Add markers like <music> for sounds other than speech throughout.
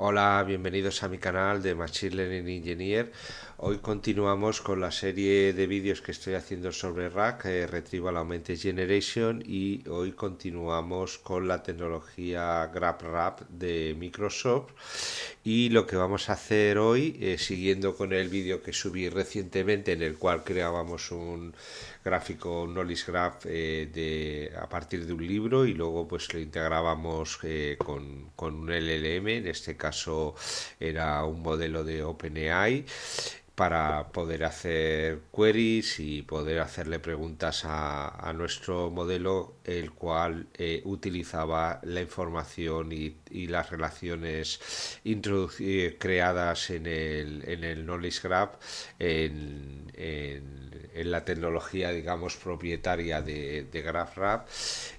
Hola, bienvenidos a mi canal de Machine Learning Engineer. Hoy continuamos con la serie de vídeos que estoy haciendo sobre RAC, eh, Retrieval Augmented Generation, y hoy continuamos con la tecnología GrabRap de Microsoft. Y lo que vamos a hacer hoy, eh, siguiendo con el vídeo que subí recientemente, en el cual creábamos un gráfico, knowledge graph eh, a partir de un libro y luego pues lo integrábamos eh, con, con, un LLM, en este caso era un modelo de OpenAI para poder hacer queries y poder hacerle preguntas a, nuestro modelo, el cual eh, utilizaba la información y, las relaciones creadas en el, en el Knowledge Graph en en la tecnología, digamos, propietaria de, GraphRap,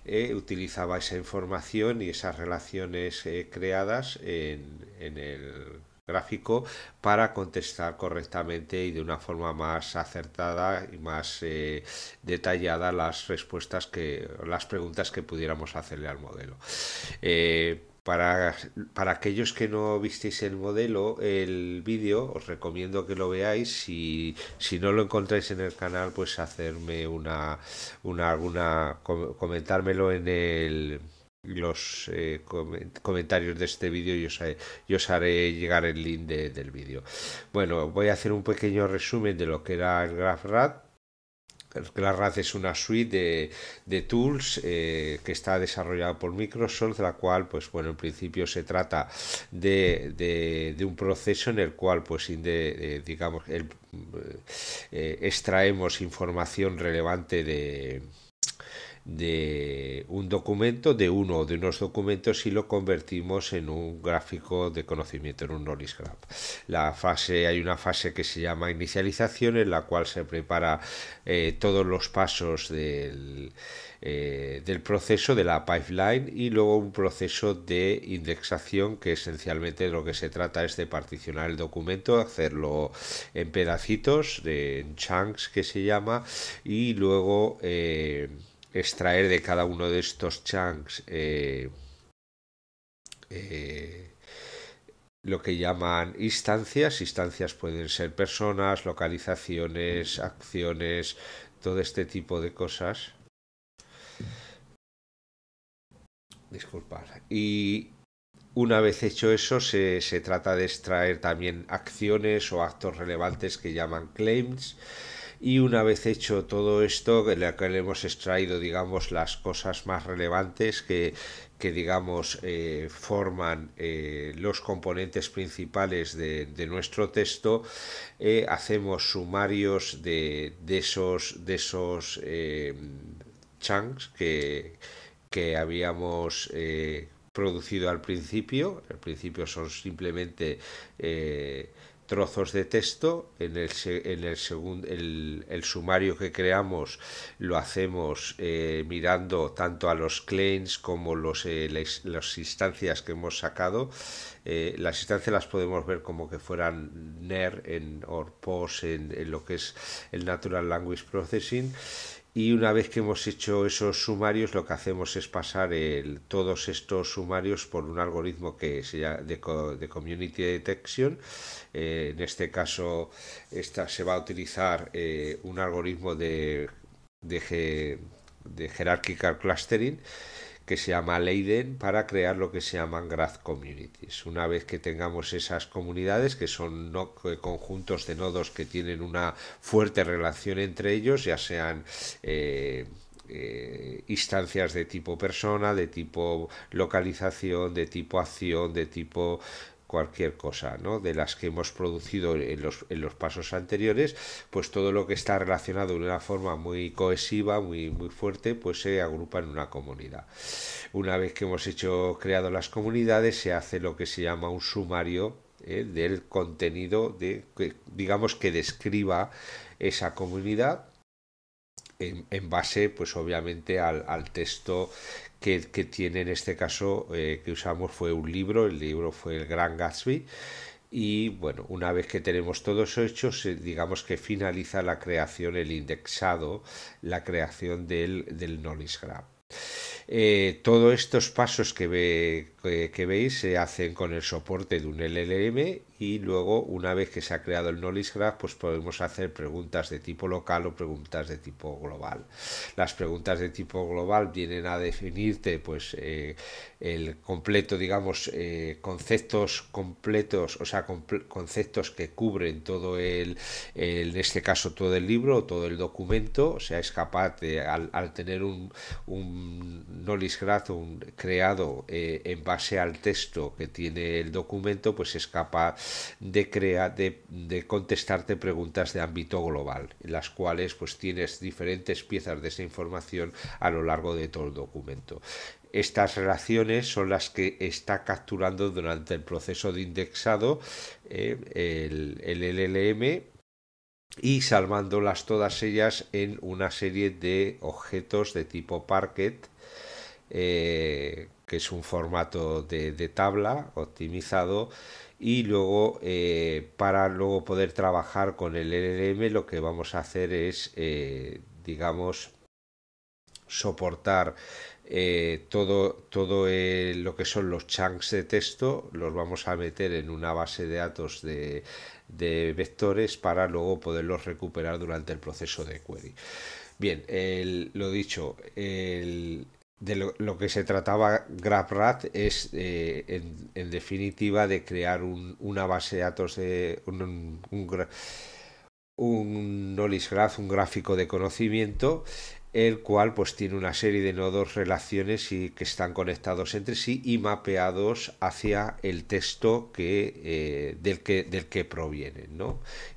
eh, utilizaba esa información y esas relaciones eh, creadas en, el gráfico para contestar correctamente y de una forma más acertada y más eh, detallada las respuestas que las preguntas que pudiéramos hacerle al modelo para, aquellos que no visteis el modelo, el vídeo, os recomiendo que lo veáis. Si, si no lo encontráis en el canal, pues hacerme una, comentármelo en el los eh, comentarios de este vídeo y os, haré llegar el link del vídeo. Bueno, voy a hacer un pequeño resumen de lo que era el GraphRat Glass es una suite de, tools eh, que está desarrollada por Microsoft, la cual, pues bueno, en principio se trata de, un proceso en el cual, pues, de, digamos, eh, extraemos información relevante de de un documento, de uno o de unos documentos y lo convertimos en un gráfico de conocimiento, en un knowledge graph. La fase, hay una fase que se llama inicialización en la cual se prepara eh, todos los pasos eh, del, proceso de la pipeline y luego un proceso de indexación que esencialmente lo que se trata es de particionar el documento, hacerlo en pedacitos, de, en chunks que se llama y luego eh, extraer de cada uno de estos chunks eh, eh, lo que llaman instancias. Instancias pueden ser personas, localizaciones, acciones, todo este tipo de cosas. Disculpad. Y una vez hecho eso, se trata de extraer también acciones o actos relevantes que llaman claims y una vez hecho todo esto, de que le hemos extraído, digamos, las cosas más relevantes que, digamos, eh, forman eh, los componentes principales de, nuestro texto, eh, hacemos sumarios de, esos, de esos chunks que, que habíamos producido al principio. Al principio son simplemente trozos de texto. En el, en el, segundo, el, sumario que creamos lo hacemos eh, mirando tanto a los claims como los, eh, las instancias que hemos sacado. Eh, las instancias las podemos ver como que fueran NER en, o POS en, en lo que es el Natural Language Processing y una vez que hemos hecho esos sumarios lo que hacemos es pasar todos estos sumarios por un algoritmo que se de, Community Detection. Eh, en este caso se va a utilizar eh, un algoritmo de, de, de Hierarchical Clustering que se llama Leiden para crear lo que se llaman Graph Communities. Una vez que tengamos esas comunidades, que son eh, conjuntos de nodos que tienen una fuerte relación entre ellos, ya sean eh, eh, instancias de tipo persona, de tipo localización, de tipo acción, de tipo cualquier cosa, ¿no? De las que hemos producido en los, en los pasos anteriores, pues todo lo que está relacionado de una forma muy cohesiva, muy, muy fuerte, pues se agrupa en una comunidad. Una vez que hemos hecho, creado las comunidades, se hace lo que se llama un sumario ¿eh? del contenido de, digamos, que describa esa comunidad en, base, pues obviamente, al, texto que, tiene en este caso eh, que usamos fue un libro, el libro fue el Gran Gatsby. Y bueno, una vez que tenemos todo eso hecho, eh, digamos que finaliza la creación, el indexado, la creación del, del knowledge graph. Eh, todos estos pasos que, ve, que, veis se hacen con el soporte de un LLM y luego una vez que se ha creado el Knowledge Graph pues podemos hacer preguntas de tipo local o preguntas de tipo global. Las preguntas de tipo global vienen a definirte pues eh, el completo digamos eh, conceptos completos o sea conceptos que cubren todo el, el, en este caso todo el libro todo el documento o sea es capaz de al, tener un nolis creado eh, en base al texto que tiene el documento, pues es capaz de, contestarte preguntas de ámbito global, en las cuales pues tienes diferentes piezas de esa información a lo largo de todo el documento. Estas relaciones son las que está capturando durante el proceso de indexado eh, el, el LLM y salvándolas todas ellas en una serie de objetos de tipo Parquet eh, que es un formato de, tabla optimizado y luego eh, para luego poder trabajar con el LLM lo que vamos a hacer es eh, digamos soportar todo, todo lo que son los chunks de texto los vamos a meter en una base de datos de, vectores para luego poderlos recuperar durante el proceso de query bien lo dicho el, de lo, que se trataba GrabRat es, eh, en, definitiva, de crear un, una base de datos de un, un, un, un knowledge graph, un gráfico de conocimiento el cual pues tiene una serie de nodos, relaciones y que están conectados entre sí y mapeados hacia el texto que, eh, del, que, del que provienen.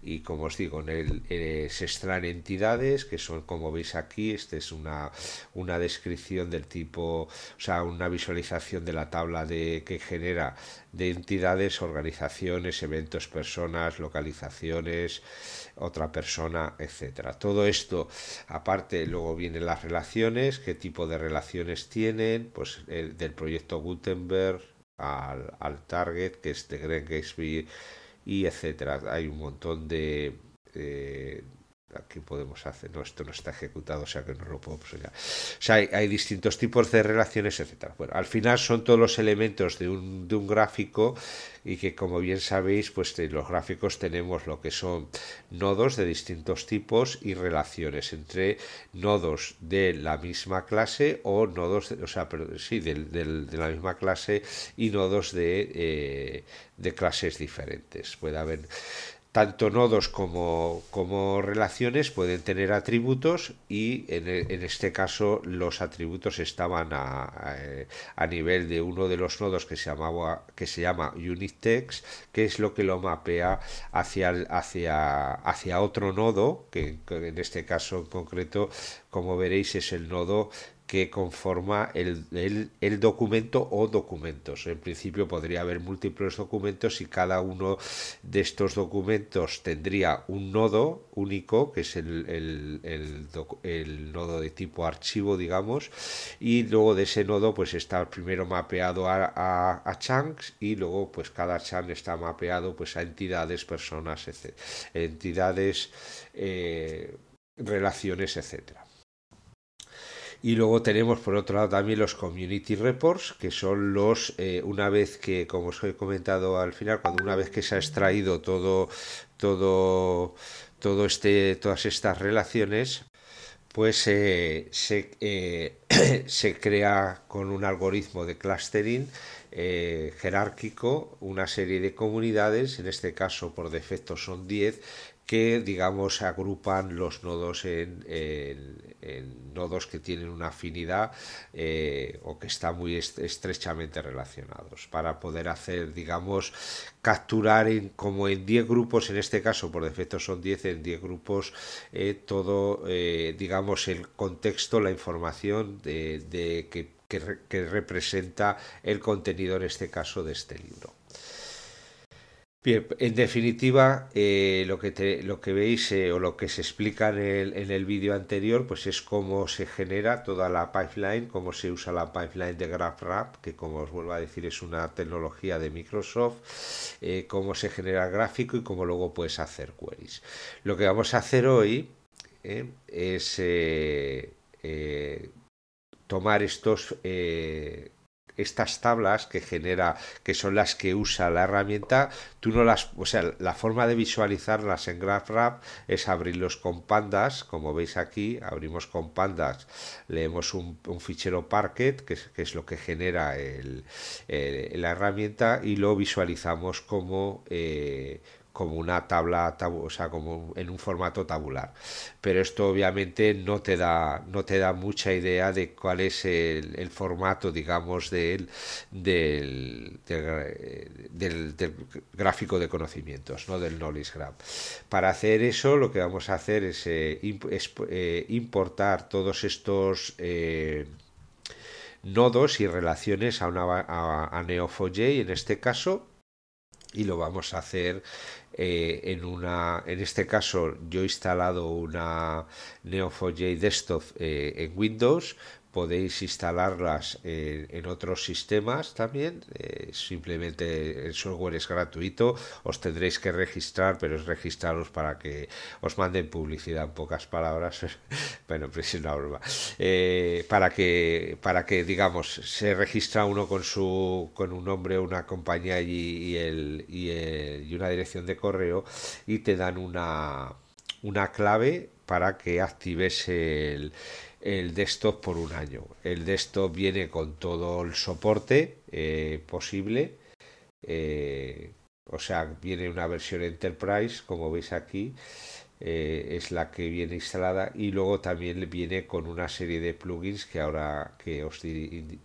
Y como os digo, en el, eh, se extraen entidades que son, como veis aquí, esta es una, descripción del tipo, o sea, una visualización de la tabla que genera de entidades, organizaciones, eventos, personas, localizaciones, otra persona, etcétera. Todo esto, aparte, luego vienen las relaciones, qué tipo de relaciones tienen, pues del proyecto Gutenberg al, Target, que es de Greg Gatsby, y etcétera. Hay un montón de, eh, aquí podemos hacer, no, esto no está ejecutado, o sea que no lo puedo... O sea, hay, distintos tipos de relaciones, etcétera. Bueno, al final son todos los elementos de un, gráfico y que como bien sabéis, pues en los gráficos tenemos lo que son nodos de distintos tipos y relaciones entre nodos de la misma clase o nodos, o sea, sí, de, la misma clase y nodos de, eh, de clases diferentes. Puede haber tanto nodos como, relaciones pueden tener atributos y en, e, en este caso los atributos estaban a, eh, a, nivel de uno de los nodos que se, llamaba, que se llama Unitext, que es lo que lo mapea hacia, hacia, hacia otro nodo, que en este caso en concreto, como veréis, es el nodo que conforma el, documento o documentos. En principio podría haber múltiples documentos y cada uno de estos documentos tendría un nodo único, que es el, nodo de tipo archivo, digamos, y luego de ese nodo pues está primero mapeado a, a, chunks y luego pues cada chunk está mapeado pues a entidades, personas, etc. entidades, eh, relaciones, etcétera. Y luego tenemos por otro lado también los community reports, que son los, eh, una vez que, como os he comentado al final, cuando una vez que se ha extraído todo, todo, todo este, todas estas relaciones, pues eh, se, eh, <clears throat> se, crea con un algoritmo de clustering jerárquico una serie de comunidades, en este caso por defecto son 10, que digamos agrupan los nodos en, nodos que tienen una afinidad eh, o que están muy estrechamente relacionados para poder hacer digamos capturar como en 10 grupos en este caso por defecto son 10 en 10 grupos eh, todo eh, digamos el contexto la información de, que representa el contenido en este caso de este libro. Bien, en definitiva, eh, lo, que veis eh, o lo que se explica en el, vídeo anterior, pues es cómo se genera toda la pipeline, cómo se usa la pipeline de GraphRap, que como os vuelvo a decir es una tecnología de Microsoft, eh, cómo se genera el gráfico y cómo luego puedes hacer queries. Lo que vamos a hacer hoy es tomar estos, estas tablas que genera, que son las que usa la herramienta, tú no las, o sea, la forma de visualizarlas en GraphRap es abrirlos con pandas, como veis aquí, abrimos con pandas, leemos un, fichero Parquet, que es, lo que genera la herramienta, y lo visualizamos como eh, como una tabla, o sea, como en un formato tabular. Pero esto obviamente no te da, no te da mucha idea de cuál es el, formato, digamos, del, gráfico de conocimientos, del knowledge graph. Para hacer eso, lo que vamos a hacer es, eh, eh, importar todos estos eh, nodos y relaciones a, una, a Neo4j en este caso y lo vamos a hacer eh, en una en este caso yo he instalado una Neo4j desktop eh, en Windows podéis instalarlas en, otros sistemas también. Eh, simplemente el software es gratuito, os tendréis que registrar, pero es registraros para que os manden publicidad en pocas palabras. <laughs> bueno, pero es una broma. Eh, para que, para que digamos, se registra uno con su con un nombre, una compañía y, y, y una dirección de correo y te dan una una clave para que actives el el desktop por un año. El desktop viene con todo el soporte eh, posible. Eh, o sea, viene una versión Enterprise, como veis aquí, eh, es la que viene instalada y luego también viene con una serie de plugins que ahora que os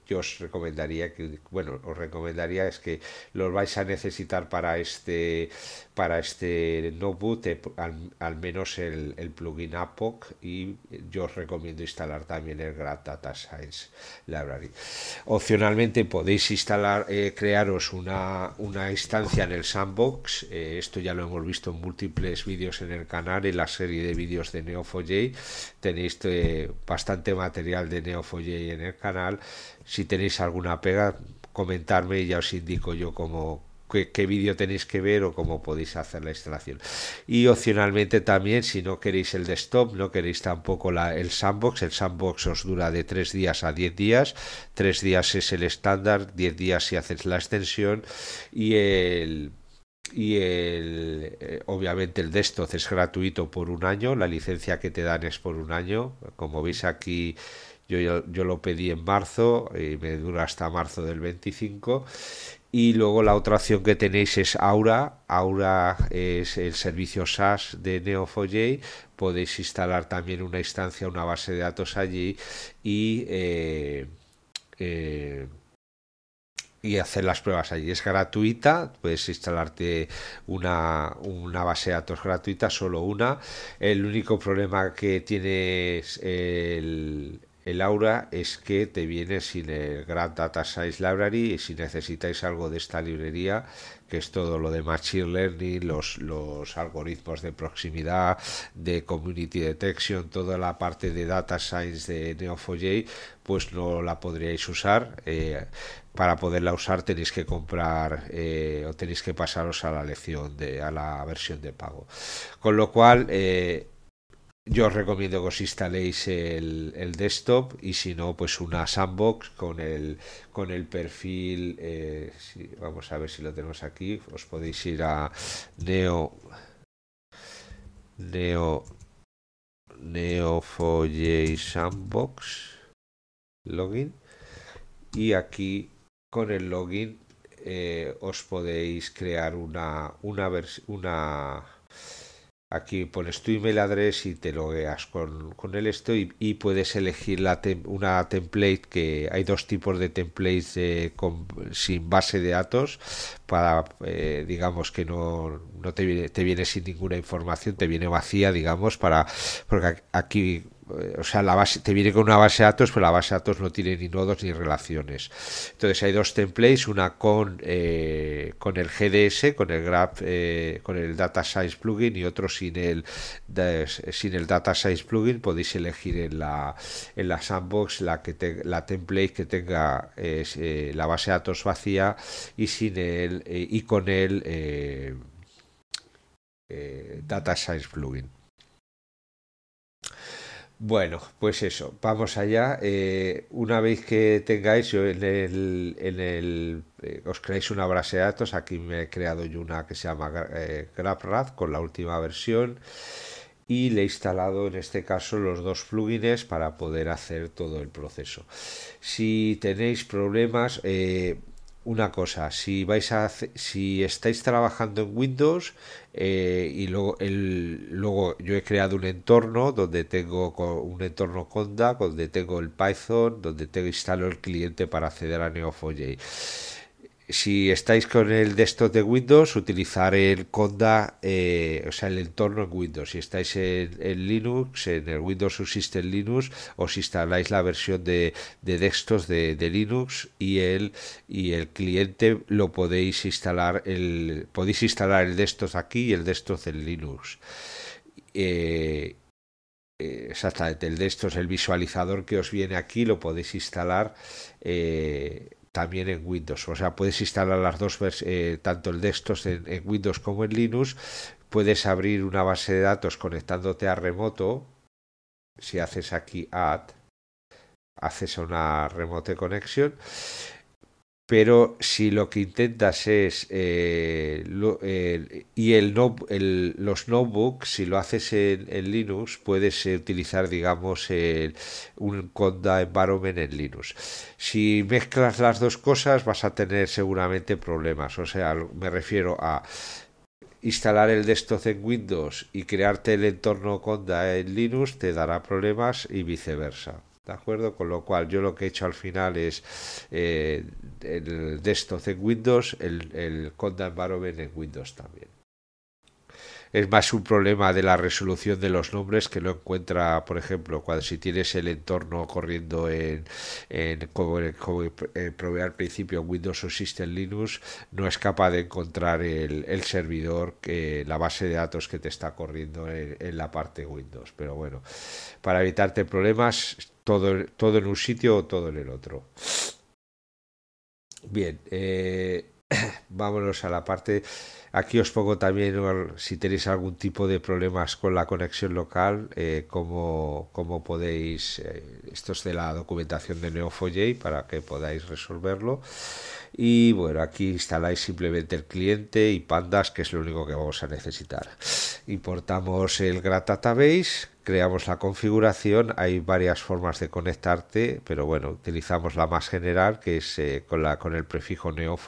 yo os recomendaría que bueno os recomendaría es que los vais a necesitar para este para este notebook al, menos el, el, plugin APOC y yo os recomiendo instalar también el Grad Data Science Library. Opcionalmente podéis instalar, eh, crearos una, una, instancia en el sandbox, eh, esto ya lo hemos visto en múltiples vídeos en el canal, en la serie de vídeos de Neo4j, tenéis eh, bastante material de Neo4j en el canal, si tenéis alguna pega comentarme y ya os indico yo cómo, qué, vídeo tenéis que ver o cómo podéis hacer la instalación. Y opcionalmente también, si no queréis el desktop, no queréis tampoco la, el sandbox, el sandbox os dura de 3 días a 10 días, 3 días es el estándar, 10 días si haces la extensión y el y el, eh, obviamente el desktop es gratuito por un año, la licencia que te dan es por un año, como veis aquí yo, yo, yo lo pedí en marzo y me dura hasta marzo del 25 y luego la otra opción que tenéis es Aura. Aura es el servicio SaaS de neo 4 Podéis instalar también una instancia, una base de datos allí y, eh, eh, y hacer las pruebas allí. Es gratuita, puedes instalarte una, base de datos gratuita, solo una. El único problema que tiene el, el Aura es que te viene sin el Grand Data Science Library y si necesitáis algo de esta librería, que es todo lo de Machine Learning, los, los algoritmos de proximidad, de Community Detection, toda la parte de Data Science de Neo4j, pues no la podríais usar. Eh, para poderla usar tenéis que comprar eh, o tenéis que pasaros a la lección de a la versión de pago. Con lo cual eh, yo os recomiendo que os instaléis el, desktop y si no, pues una sandbox con el, con el perfil. Eh, si, vamos a ver si lo tenemos aquí. Os podéis ir a neo. Neo. Foyer sandbox. Login. Y aquí con el login eh, os podéis crear una, una, una Aquí pones tu email address y te logueas con, con el esto y, puedes elegir la una template que hay dos tipos de templates eh, sin base de datos para eh, digamos que no, no te, viene, te viene sin ninguna información, te viene vacía digamos para porque aquí eh, o sea, la base, te viene con una base de datos, pero la base de datos no tiene ni nodos ni relaciones. Entonces hay dos templates, una con, eh, con el GDS, con el Graph, eh, con el Data Science plugin y otro sin el sin el Data Science plugin. Podéis elegir en la en la sandbox la que la template que tenga la base de datos vacía y sin el y con el Data Science plugin. Bueno, pues eso, vamos allá. Eh, una vez que tengáis en el, en el eh, os creáis una base de datos, aquí me he creado yo una que se llama eh, con la última versión y le he instalado en este caso los dos plugins para poder hacer todo el proceso. Si tenéis problemas, eh, una cosa, si vais a si estáis trabajando en Windows eh, y luego el, luego yo he creado un entorno donde tengo un entorno Conda, donde tengo el Python, donde tengo instalo el cliente para acceder a Neo4j si estáis con el desktop de Windows, utilizar el Conda, eh, o sea, el entorno en Windows. Si estáis en, Linux, en el Windows Subsystem Linux, os instaláis la versión de, de desktop de, Linux y el, y el cliente lo podéis instalar, el, podéis instalar el desktop aquí y el desktop en Linux. Eh, eh, exactamente, el desktop, el visualizador que os viene aquí, lo podéis instalar también en Windows. O sea, puedes instalar las dos versiones, eh, tanto el de en, en Windows como en Linux. Puedes abrir una base de datos conectándote a remoto. Si haces aquí add, haces una remote connection pero si lo que intentas es eh, y los notebooks si lo haces en, Linux puedes utilizar digamos un conda environment en Linux si mezclas las dos cosas vas a tener seguramente problemas o sea me refiero a instalar el desktop en Windows y crearte el entorno conda en Linux te dará problemas y viceversa ¿De acuerdo? Con lo cual, yo lo que he hecho al final es eh, el desktop en Windows, el, el Conda en Windows también. Es más un problema de la resolución de los nombres que lo encuentra, por ejemplo, cuando si tienes el entorno corriendo en, en como, como al principio Windows o System Linux, no es capaz de encontrar el, servidor, que la base de datos que te está corriendo en la parte Windows. Pero bueno, para evitarte problemas, todo, en un sitio o todo en el otro. Bien, eh, <coughs> vámonos a la parte. Aquí os pongo también si tenéis algún tipo de problemas con la conexión local, eh, como cómo, podéis, eh, esto es de la documentación de Neo4j para que podáis resolverlo. Y bueno, aquí instaláis simplemente el cliente y pandas, que es lo único que vamos a necesitar. Importamos el GRAT Database, creamos la configuración. Hay varias formas de conectarte, pero bueno, utilizamos la más general, que es eh, con, la, con el prefijo neo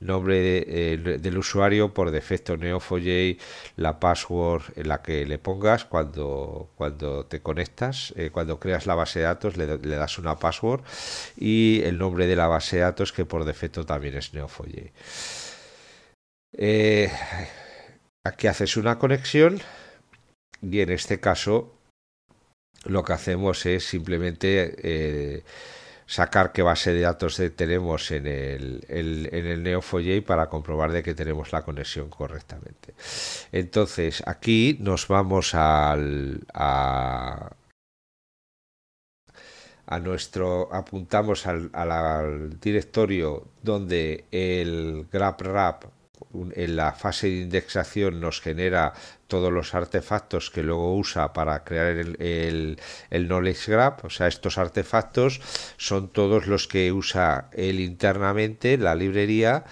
nombre eh, del usuario por defecto neo4j la password en la que le pongas cuando, cuando te conectas, eh, cuando creas la base de datos, le das una password y el nombre de la base de datos que por defecto también es 4 Eh, aquí haces una conexión y en este caso lo que hacemos es simplemente eh, sacar qué base de datos tenemos en el, neo en el para comprobar de que tenemos la conexión correctamente. Entonces aquí nos vamos al, a, a nuestro apuntamos al, directorio donde el GrabRap en la fase de indexación nos genera todos los artefactos que luego usa para crear el, el, knowledge graph o sea estos artefactos son todos los que usa él internamente la librería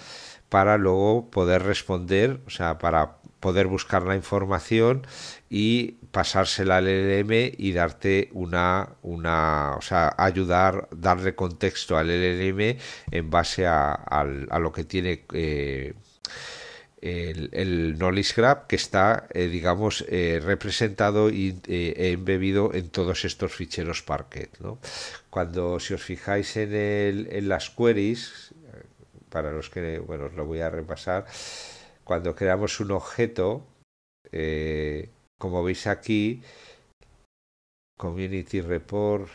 para luego poder responder o sea para poder buscar la información y pasársela al LLM y darte una, una o sea, ayudar, darle contexto al LLM en base a, lo que tiene eh, el, knowledge graph que está, eh, digamos, eh, representado y e embebido en todos estos ficheros Parquet. Cuando, si os fijáis en, el, en las queries, para los que, bueno, os lo voy a repasar, cuando creamos un objeto, eh, como veis aquí, Community Report,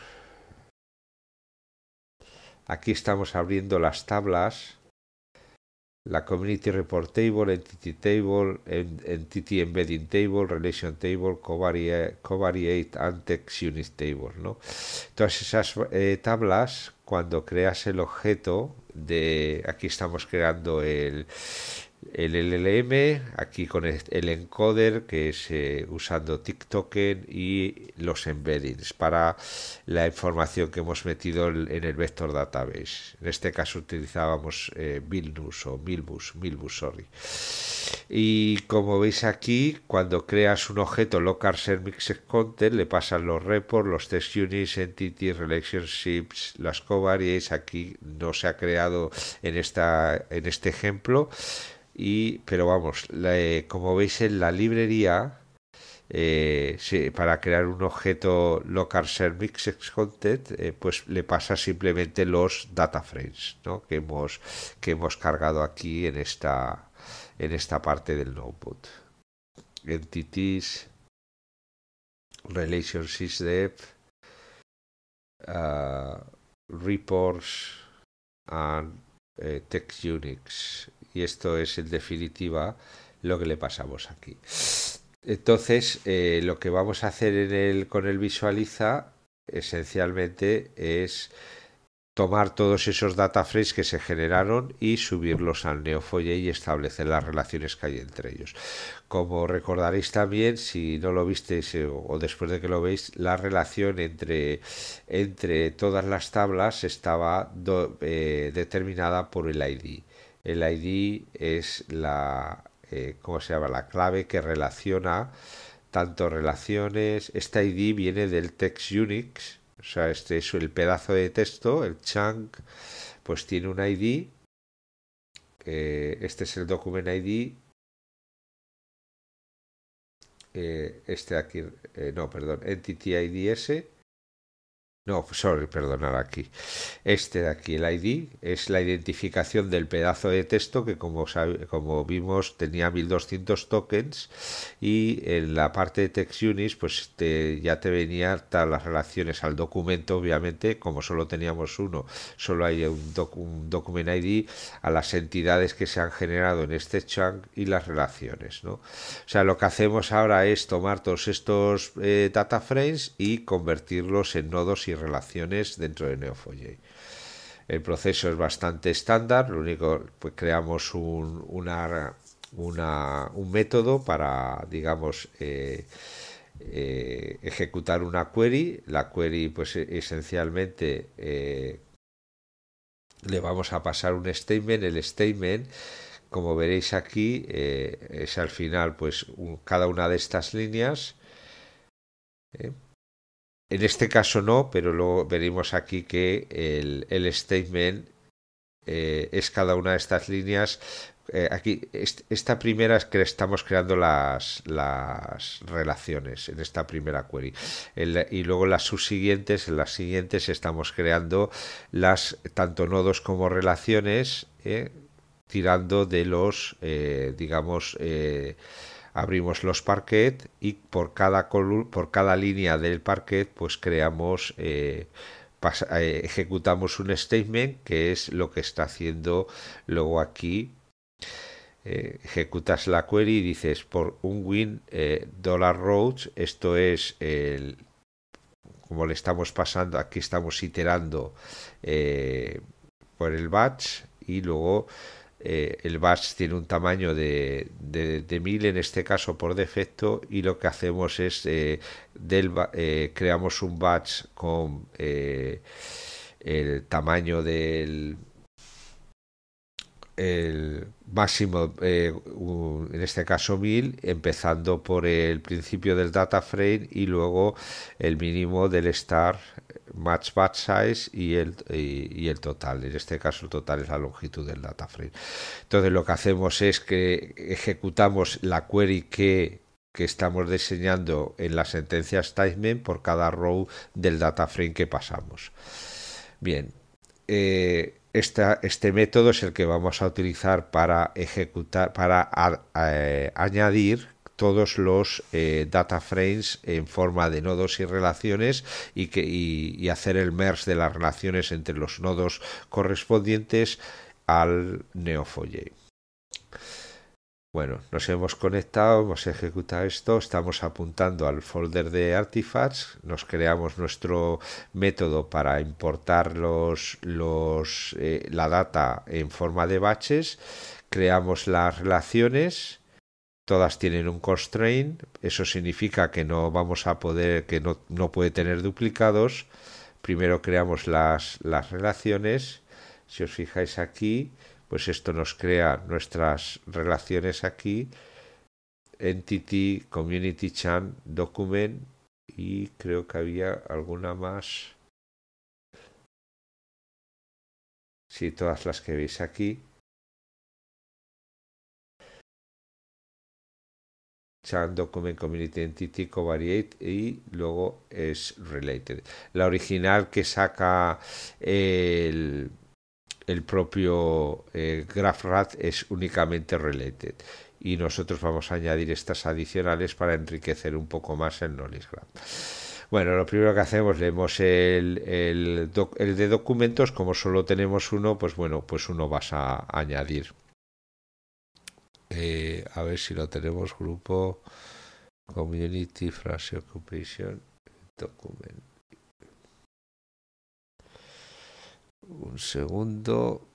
aquí estamos abriendo las tablas, la Community Report Table, Entity Table, Entity Embedding Table, Relation Table, Covariate, Covariate Antex Unit Table. ¿no? Todas esas eh, tablas, cuando creas el objeto de... Aquí estamos creando el, el LLM, aquí con el encoder que es eh, usando TikToken y los embeddings para la información que hemos metido en el vector database. En este caso utilizábamos eh, o Milbus, Milbus, sorry. Y como veis aquí, cuando creas un objeto local mixed content, le pasan los reports, los test units, entities, relationships, las covariates. Aquí no se ha creado en, esta, en este ejemplo y, pero vamos, eh, como veis en la librería, eh, para crear un objeto local eh, pues le pasa simplemente los data frames que, hemos, que hemos cargado aquí en esta, en esta parte del notebook. Entities, relationships ah, reports and y esto es en definitiva lo que le pasamos aquí. Entonces, eh, lo que vamos a hacer con el visualiza esencialmente es tomar todos esos data frames que se generaron y subirlos al NeoFoyer y establecer las relaciones que hay entre ellos. Como recordaréis también, si no lo visteis eh, o después de que lo veis, la relación entre, entre todas las tablas estaba eh, determinada por el ID. El ID es la, eh, ¿cómo se llama? La clave que relaciona tanto relaciones. Este ID viene del text Unix, o sea, este es el pedazo de texto, el chunk, pues tiene un ID. este es el document ID. Eh, este aquí, eh, no, perdón, entity IDS no, sorry, perdonar aquí. Este de aquí, el ID, es la identificación del pedazo de texto que como, como vimos tenía 1200 tokens y en la parte de TextUnis pues te, ya te venía todas las relaciones al documento, obviamente, como solo teníamos uno, solo hay un, document ID, a las entidades que se han generado en este chunk y las relaciones. ¿no? O sea, lo que hacemos ahora es tomar todos estos eh, data frames y convertirlos en nodos y relaciones dentro de Neo4j. El proceso es bastante estándar, lo único, pues creamos un, una, una, un método para, digamos, eh, eh, ejecutar una query. La query, pues e, esencialmente, eh, le vamos a pasar un statement. El statement como veréis aquí, es al final, pues cada una de estas líneas. En este caso no, pero luego veremos aquí que el, el statement eh, es cada una de estas líneas. Eh, aquí, esta primera es que estamos creando las, las relaciones en esta primera query. y luego las subsiguientes, en las siguientes estamos creando las tanto nodos como relaciones, eh, tirando de los, digamos, abrimos los parquet y por cada, por cada línea del parquet pues creamos eh, eh, ejecutamos un statement que es lo que está haciendo luego aquí eh, ejecutas la query y dices por un win dollar roads esto es el como le estamos pasando aquí estamos iterando por el batch y luego eh, el batch tiene un tamaño de, 1000 en este caso por defecto y lo que hacemos es eh, eh, creamos un batch con el tamaño del máximo en este caso 1000 empezando por el principio del data frame y luego el mínimo del star match batch size y el, y, el total. En este caso el total es la longitud del data frame. Entonces lo que hacemos es que ejecutamos la query que estamos diseñando en la sentencia statement por cada row del data frame que pasamos. Bien, eh, este método es el que vamos a utilizar para ejecutar, para eh, añadir todos los eh, data frames en forma de nodos y relaciones y, que, hacer el merge de las relaciones entre los nodos correspondientes al Neo4j. Bueno, nos hemos conectado, hemos ejecutado esto, estamos apuntando al folder de artifacts, nos creamos nuestro método para importar los, eh, la data en forma de batches, creamos las relaciones, todas tienen un constraint, eso significa que no vamos a poder, que no, no puede tener duplicados. Primero creamos las, las, relaciones, si os fijáis aquí, pues esto nos crea nuestras relaciones aquí, entity, community chan, document y creo que había alguna más. Sí, todas las que veis aquí. Chan Document Community Entity Covariate y luego es Related. La original que saca el, propio eh, GraphRat es únicamente Related y nosotros vamos a añadir estas adicionales para enriquecer un poco más el Knowledge Graph. Bueno, lo primero que hacemos, leemos el, el, el de documentos, como solo tenemos uno, pues bueno, pues uno vas a añadir. Eh, a ver si lo tenemos, grupo Community Frase Occupation Document. Un segundo.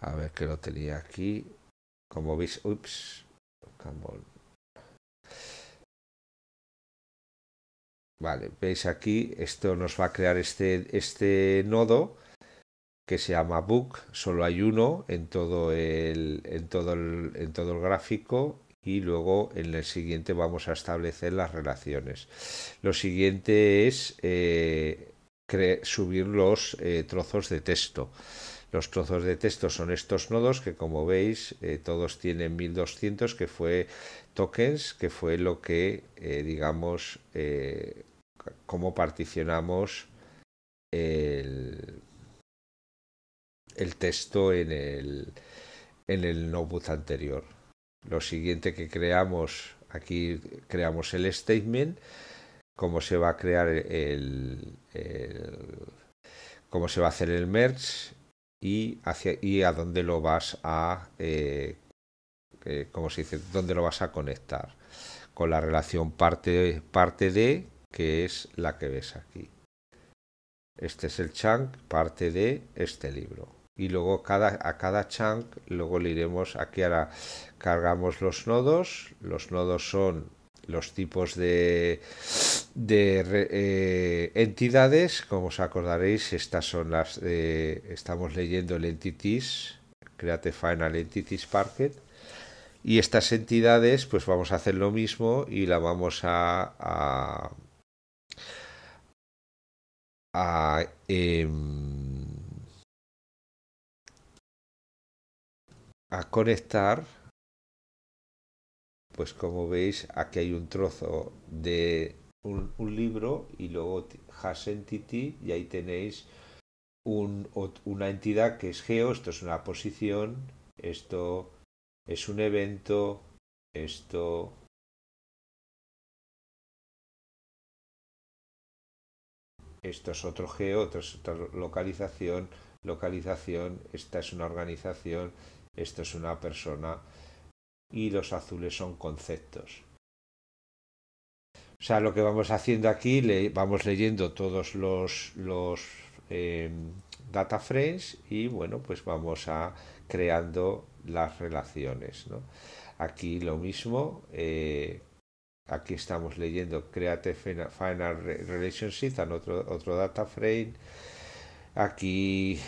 A ver que lo tenía aquí. Como veis, ups, Vale, veis aquí, esto nos va a crear este, este nodo que se llama book, solo hay uno en todo el, en todo el, en todo el gráfico y luego en el siguiente vamos a establecer las relaciones. Lo siguiente es eh, subir los eh, trozos de texto. Los trozos de texto son estos nodos que como veis eh, todos tienen 1200 que fue tokens, que fue lo que, eh, digamos, eh, cómo particionamos el, texto en el, en el notebook anterior. Lo siguiente que creamos, aquí creamos el statement, cómo se va a crear el, cómo se va a hacer el merge y, hacia, y a dónde lo vas a eh, como se dice, dónde lo vas a conectar con la relación parte, parte de, que es la que ves aquí. Este es el chunk, parte de este libro. Y luego a cada chunk, luego le iremos, aquí ahora cargamos los nodos. Los nodos son los tipos de, de eh, entidades. Como os acordaréis, estas son las, estamos leyendo el entities, Create Final Entities parket y estas entidades, pues vamos a hacer lo mismo y la vamos a, a, a em, conectar pues como veis aquí hay un trozo de un, libro y luego has entity y ahí tenéis una entidad que es geo esto es una posición esto es un evento, esto esto es otro geo, esto es otra localización, localización, esta es una organización, esto es una persona y los azules son conceptos. O sea, lo que vamos haciendo aquí, vamos leyendo todos los, los eh, data frames y bueno, pues vamos a creando las relaciones. ¿no? Aquí lo mismo, eh, aquí estamos leyendo Create Final Relationships, otro, otro data frame. Aquí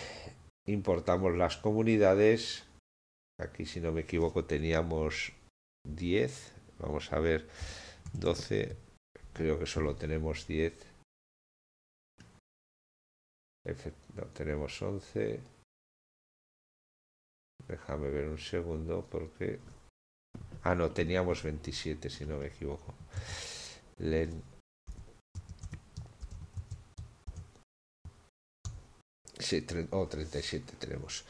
importamos las comunidades. Aquí, si no me equivoco, teníamos 10. Vamos a ver, 12. Creo que solo tenemos 10. No, tenemos 11. Déjame ver un segundo porque... Ah, no, teníamos 27, si no me equivoco. Len... Sí, o 37 tenemos.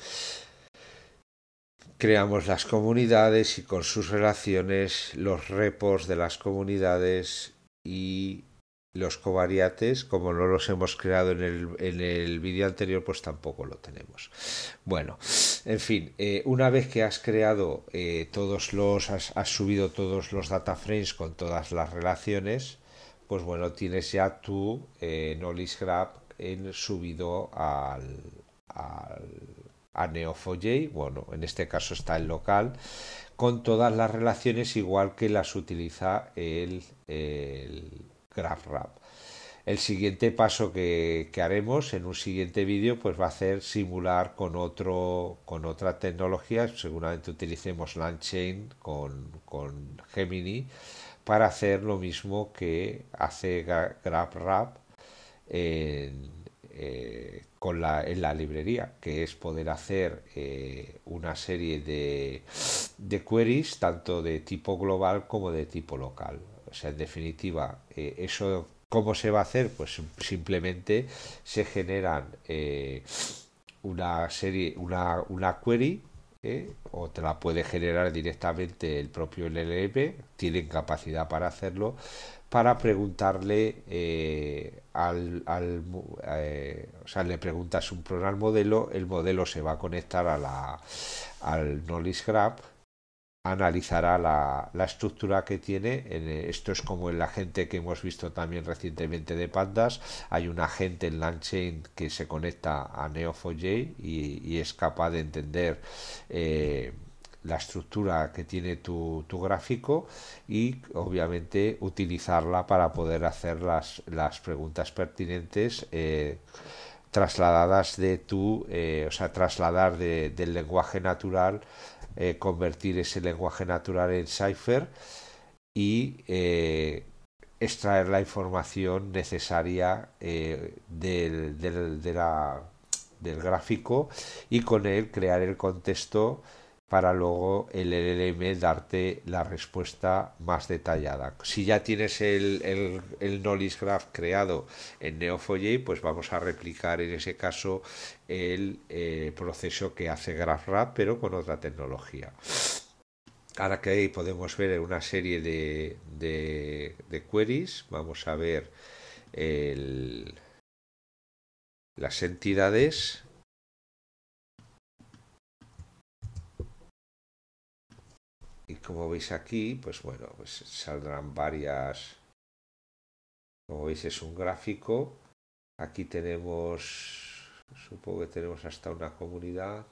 Creamos las comunidades y con sus relaciones los repos de las comunidades y los covariates, como no los hemos creado en el, en el vídeo anterior, pues tampoco lo tenemos. Bueno, en fin, eh, una vez que has creado eh, todos los, has, subido todos los data frames con todas las relaciones, pues bueno, tienes ya tu eh, knowledge graph en subido al, al a neofoj bueno, en este caso está el local, con todas las relaciones igual que las utiliza el, el el siguiente paso que, haremos en un siguiente vídeo pues va a ser simular con, otro, con otra tecnología, seguramente utilicemos LandChain con, con Gemini para hacer lo mismo que hace GraphWrap en, eh, con la, librería, que es poder hacer eh, una serie de, de queries tanto de tipo global como de tipo local. O sea, en definitiva, eh, eso cómo se va a hacer, pues simplemente se generan eh, una serie, una, query. Eh, o te la puede generar directamente el propio LLM, tienen capacidad para hacerlo, para preguntarle al, o sea, le preguntas un programa al modelo, el modelo se va a conectar a la, al knowledge graph analizará la, estructura que tiene. Eh, esto es como el agente que hemos visto también recientemente de Pandas. Hay un agente en Landchain que se conecta a Neo4j y, es capaz de entender eh, la estructura que tiene tu, gráfico y obviamente utilizarla para poder hacer las, preguntas pertinentes. Eh, trasladadas de tu, o sea, trasladar del lenguaje natural eh, convertir ese lenguaje natural en cipher y eh, extraer la información necesaria eh, del, del gráfico y con él crear el contexto para luego el LLM darte la respuesta más detallada. Si ya tienes el, knowledge graph creado en Neo4j, pues vamos a replicar en ese caso el eh, proceso que hace GraphRap, pero con otra tecnología. Ahora que ahí podemos ver una serie de, queries, vamos a ver las entidades Y como veis aquí, pues bueno, pues saldrán varias... Como veis es un gráfico. Aquí tenemos, supongo que tenemos hasta una comunidad,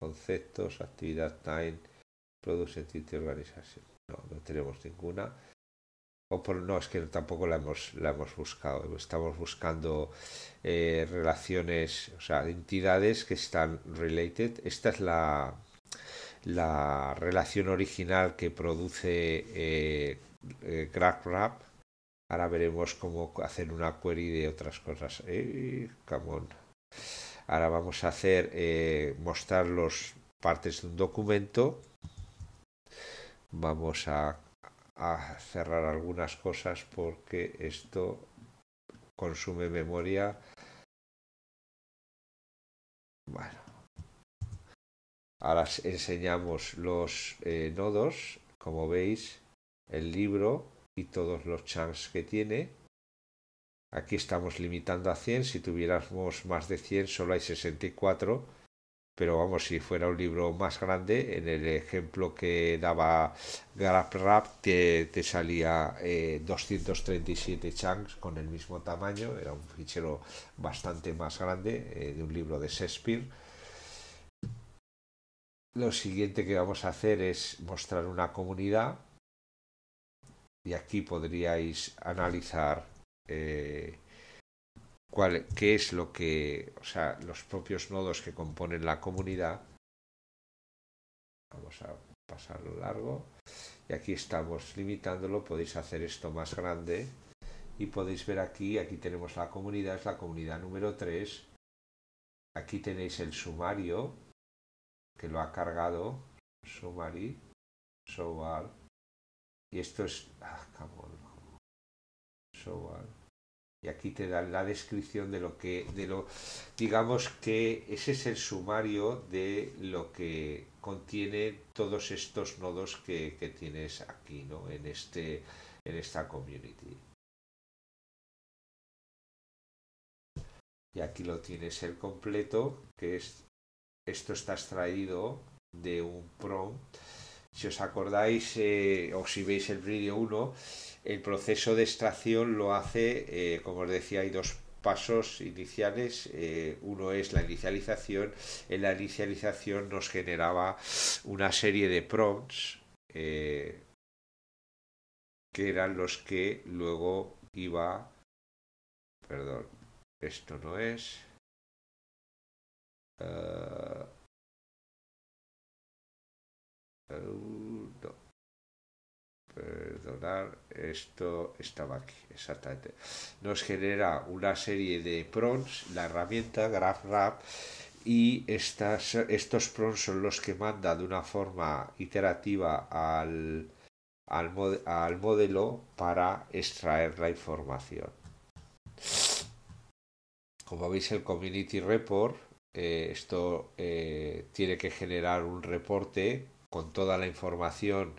conceptos, actividad time, product entity organization. No, no tenemos ninguna. O por, no, es que tampoco la hemos, la hemos buscado. Estamos buscando eh, relaciones, o sea, entidades que están related. Esta es la, la relación original que produce eh, eh Ahora veremos cómo hacer una query de otras cosas. Eh, Ahora vamos a hacer eh, mostrar las partes de un documento. Vamos a, cerrar algunas cosas porque esto consume memoria. Ahora enseñamos los eh, nodos, como veis, el libro y todos los chunks que tiene. Aquí estamos limitando a 100, si tuviéramos más de 100 solo hay 64, pero vamos, si fuera un libro más grande, en el ejemplo que daba GraphRap te, salía 237 eh, chunks con el mismo tamaño, era un fichero bastante más grande eh, de un libro de Shakespeare lo siguiente que vamos a hacer es mostrar una comunidad y aquí podríais analizar eh, cuál, qué es lo que, o sea, los propios nodos que componen la comunidad. Vamos a pasarlo largo y aquí estamos limitándolo, podéis hacer esto más grande y podéis ver aquí, aquí tenemos la comunidad, es la comunidad número 3, aquí tenéis el sumario que lo ha cargado Sobar, y esto es, ah, cabrón, Y aquí te dan la descripción de lo que, de lo, digamos que ese es el sumario de lo que contiene todos estos nodos que, que tienes aquí, ¿no? En este, en esta community. Y aquí lo tienes el completo, que es esto está extraído de un prompt. Si os acordáis eh, o si veis el vídeo 1, el proceso de extracción lo hace, eh, como os decía, hay dos pasos iniciales. Eh, uno es la inicialización. En la inicialización nos generaba una serie de prompts que eran los que luego iba... Perdón, esto no es. Eh, Perdonar, esto estaba aquí, exactamente. Nos genera una serie de prons, la herramienta GraphRap, y estas, estos prons son los que manda de una forma iterativa al, al, al modelo para extraer la información. Como veis, el Community Report eh, esto eh, tiene que generar un reporte con toda la información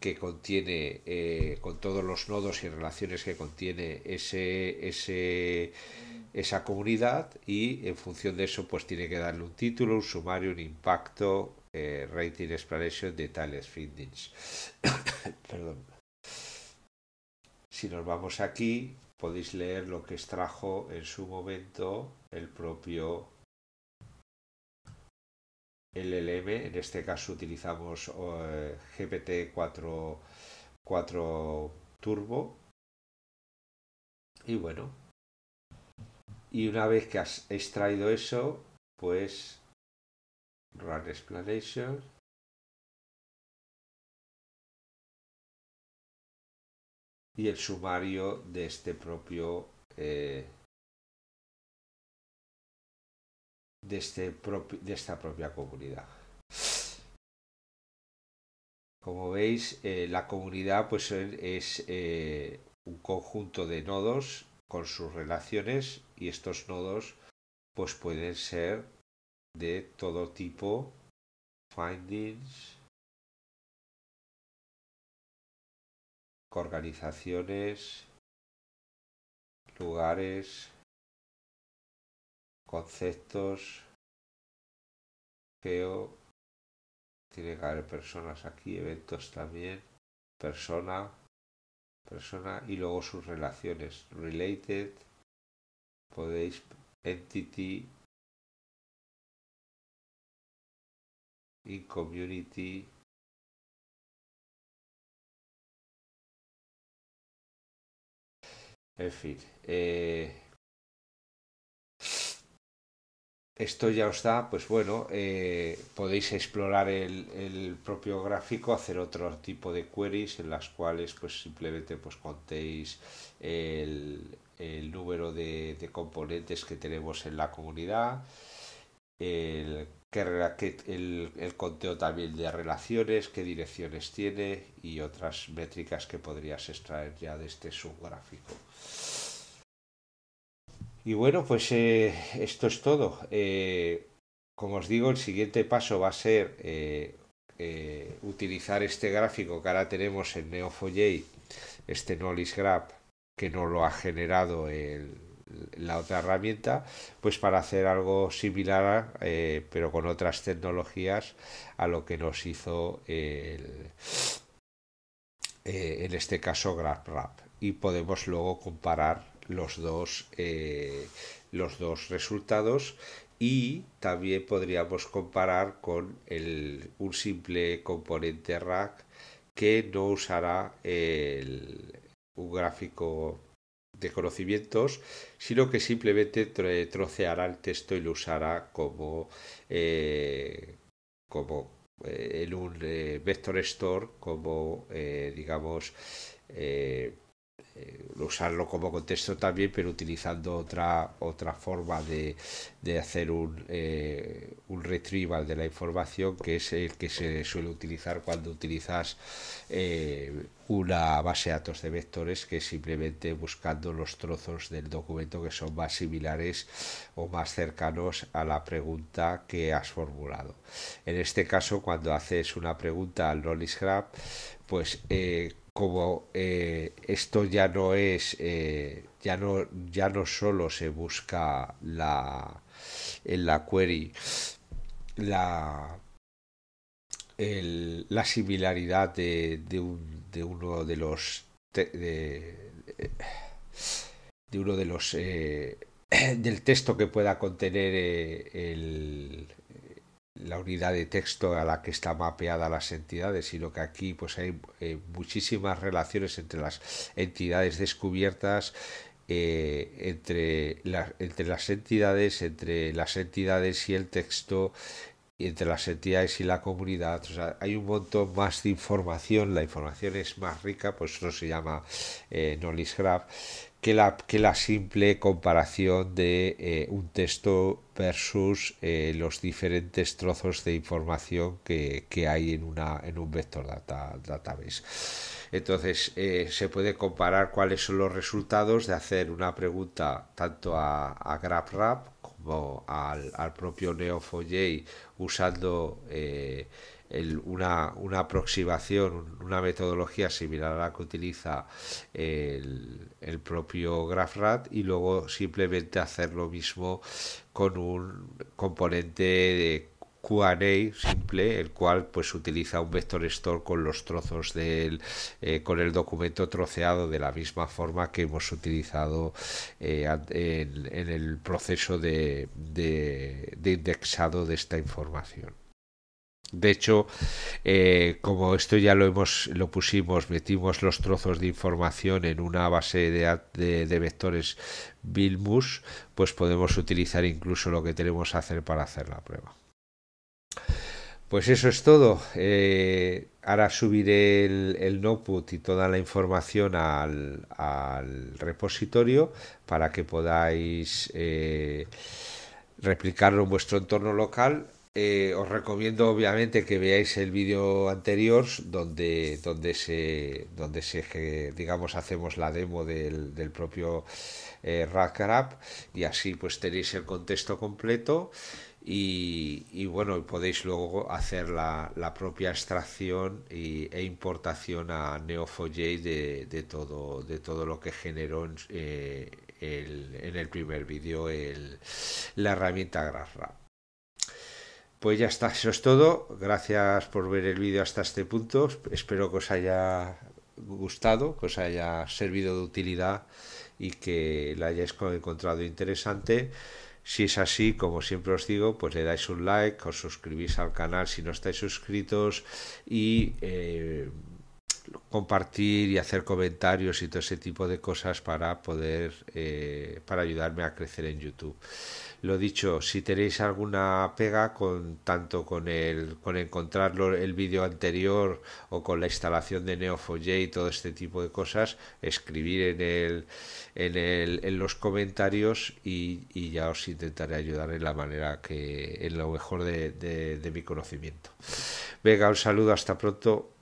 que contiene, eh, con todos los nodos y relaciones que contiene ese, esa comunidad y en función de eso pues tiene que darle un título, un sumario, un impacto, rating explanation, detalles, findings. <coughs> Perdón. Si nos vamos aquí podéis leer lo que extrajo en su momento el propio LLM, en este caso utilizamos GPT 4, 4 Turbo. Y bueno, y una vez que has extraído eso, pues run explanation. Y el sumario de este propio eh, de, este de esta propia comunidad. Como veis, eh, la comunidad pues, es eh, un conjunto de nodos con sus relaciones y estos nodos pues, pueden ser de todo tipo, findings, organizaciones, lugares, conceptos geo tiene que haber personas aquí eventos también persona persona y luego sus relaciones related podéis entity in community en fin eh, esto ya os da, pues bueno, eh, podéis explorar el, propio gráfico, hacer otro tipo de queries en las cuales pues simplemente pues contéis el, el número de, componentes que tenemos en la comunidad, el, el conteo también de relaciones, qué direcciones tiene y otras métricas que podrías extraer ya de este subgráfico. Y bueno, pues eh, esto es todo. Eh, como os digo, el siguiente paso va a ser eh, utilizar este gráfico que ahora tenemos en Neo4j, este Knowledge Graph, que no lo ha generado la otra herramienta, pues para hacer algo similar, pero con otras tecnologías, a lo que nos hizo en este caso GraphRap. Y podemos luego comparar los dos, eh, los dos resultados y también podríamos comparar con el, un simple componente rack que no usará el, un gráfico de conocimientos, sino que simplemente troceará el texto y lo usará como, eh, como eh, en un vector store, como digamos eh, usarlo como contexto también, pero utilizando otra, otra forma de, hacer un, eh, un retrieval de la información, que es el que se suele utilizar cuando utilizas eh, una base de datos de vectores, que es simplemente buscando los trozos del documento que son más similares o más cercanos a la pregunta que has formulado. En este caso, cuando haces una pregunta al Knowledge Graph, pues como eh, esto ya no es eh, ya no ya no solo se busca la en la query la la similaridad de, uno de los de, uno de los eh, <coughs> del texto que pueda contener el la unidad de texto a la que está mapeada las entidades, sino que aquí pues hay eh, muchísimas relaciones entre las entidades descubiertas, eh, entre, entre las entidades, entre las entidades y el texto, entre las entidades y la comunidad. hay un montón más de información, la información es más rica, pues eso se llama eh, knowledge graph que la, simple comparación de eh, un texto versus eh, los diferentes trozos de información que, hay en, una, en un vector database. Entonces, eh, se puede comparar cuáles son los resultados de hacer una pregunta tanto a, a GraphRap como al, neo propio j usando una, aproximación, una metodología similar a la que utiliza el, propio GraphRat y luego simplemente hacer lo mismo con un componente de QA simple, el cual pues utiliza un vector store con los trozos del eh, con el documento troceado de la misma forma que hemos utilizado eh, en, el proceso de indexado de esta información. De hecho, eh, como esto ya lo hemos, lo pusimos, metimos los trozos de información en una base de, vectores Vilmus, pues podemos utilizar incluso lo que tenemos que hacer para hacer la prueba. Pues eso es todo. Eh, ahora subiré el, el notebook y toda la información al, repositorio para que podáis eh, replicarlo en vuestro entorno local eh, os recomiendo obviamente que veáis el vídeo anterior donde, donde se, donde se eh, digamos, hacemos la demo del, propio eh, y así pues tenéis el contexto completo y, bueno, podéis luego hacer la, propia extracción e importación a neo de, de, todo, de todo lo que generó en, eh, el, primer vídeo la herramienta GraphRap. Pues ya está, eso es todo. Gracias por ver el vídeo hasta este punto. Espero que os haya gustado, que os haya servido de utilidad y que la hayáis encontrado interesante. Si es así, como siempre os digo, pues le dais un like, os suscribís al canal si no estáis suscritos y eh, compartir y hacer comentarios y todo ese tipo de cosas para poder, eh, para ayudarme a crecer en YouTube lo dicho, si tenéis alguna pega con tanto con el con encontrarlo el vídeo anterior o con la instalación de Neo4j y todo este tipo de cosas, escribir en el en, el, en los comentarios y, y, ya os intentaré ayudar en la manera que en lo mejor de, de, de mi conocimiento. Venga, un saludo, hasta pronto.